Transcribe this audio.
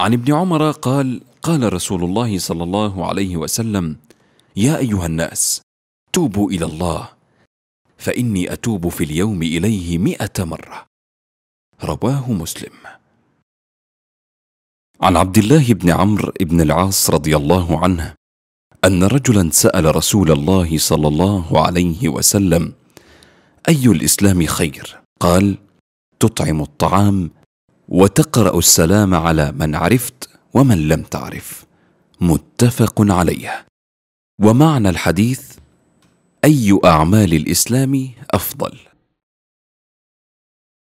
عن ابن عمر قال قال رسول الله صلى الله عليه وسلم يا ايها الناس توبوا الى الله فاني اتوب في اليوم اليه مائه مره رواه مسلم عن عبد الله بن عمرو بن العاص رضي الله عنه ان رجلا سال رسول الله صلى الله عليه وسلم اي الاسلام خير قال تطعم الطعام وتقرا السلام على من عرفت ومن لم تعرف متفق عليه ومعنى الحديث اي اعمال الاسلام افضل